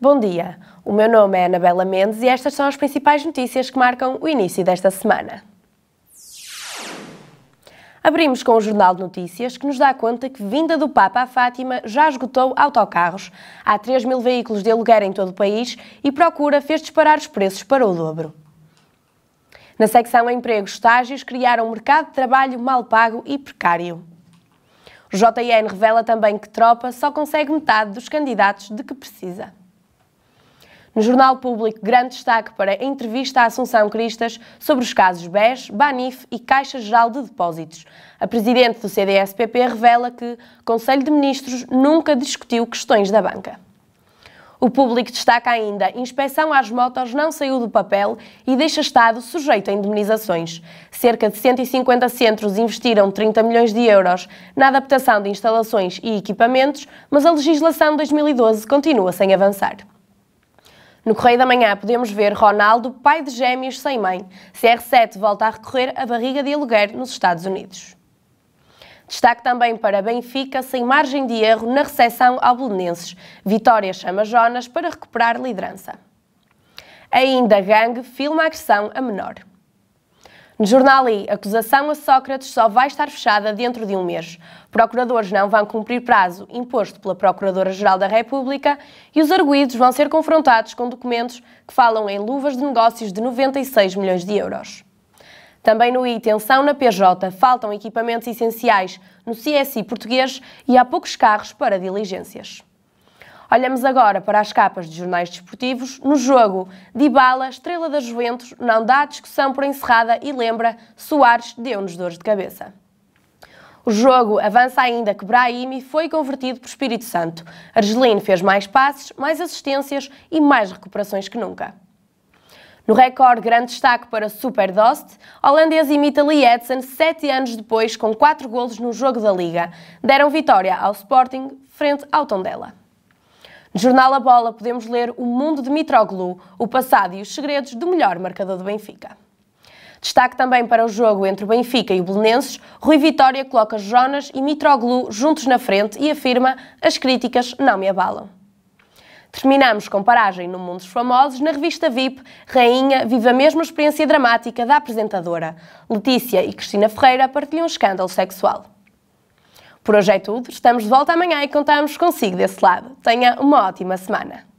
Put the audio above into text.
Bom dia, o meu nome é Anabela Mendes e estas são as principais notícias que marcam o início desta semana. Abrimos com o Jornal de Notícias, que nos dá conta que, vinda do Papa à Fátima, já esgotou autocarros. Há 3 mil veículos de aluguer em todo o país e procura fez disparar os preços para o dobro. Na secção Empregos Estágios, criaram um mercado de trabalho mal pago e precário. O JN revela também que Tropa só consegue metade dos candidatos de que precisa. No Jornal Público, grande destaque para a entrevista à Assunção Cristas sobre os casos BES, BANIF e Caixa Geral de Depósitos. A presidente do CDSPP revela que o Conselho de Ministros nunca discutiu questões da banca. O público destaca ainda: inspeção às motos não saiu do papel e deixa Estado sujeito a indemnizações. Cerca de 150 centros investiram 30 milhões de euros na adaptação de instalações e equipamentos, mas a legislação de 2012 continua sem avançar. No Correio da Manhã podemos ver Ronaldo, pai de gêmeos sem mãe. CR7 volta a recorrer à barriga de aluguer nos Estados Unidos. Destaque também para Benfica, sem margem de erro na recepção ao Belenenses. Vitória chama Jonas para recuperar liderança. Ainda Gangue filma a agressão a menor. No jornal I, acusação a Sócrates só vai estar fechada dentro de um mês. Procuradores não vão cumprir prazo imposto pela Procuradora-Geral da República e os arguídos vão ser confrontados com documentos que falam em luvas de negócios de 96 milhões de euros. Também no I, tensão na PJ, faltam equipamentos essenciais no CSI português e há poucos carros para diligências. Olhamos agora para as capas de jornais desportivos. No jogo, Dybala, estrela da Juventus, não dá a discussão por encerrada e lembra, Soares deu-nos dores de cabeça. O jogo avança ainda que Brahimi foi convertido por Espírito Santo. Argelino fez mais passes, mais assistências e mais recuperações que nunca. No recorde, grande destaque para Superdost, holandês imita Lee Edson sete anos depois com quatro golos no jogo da Liga. Deram vitória ao Sporting frente ao Tondela. No Jornal A Bola podemos ler O Mundo de Mitroglou, o passado e os segredos do melhor marcador do Benfica. Destaque também para o jogo entre o Benfica e o Belenenses, Rui Vitória coloca Jonas e Mitroglou juntos na frente e afirma as críticas não me abalam. Terminamos com paragem no Mundo dos Famosos na revista VIP. Rainha vive a mesma experiência dramática da apresentadora. Letícia e Cristina Ferreira partilham um escândalo sexual é tudo. estamos de volta amanhã e contamos consigo desse lado. Tenha uma ótima semana.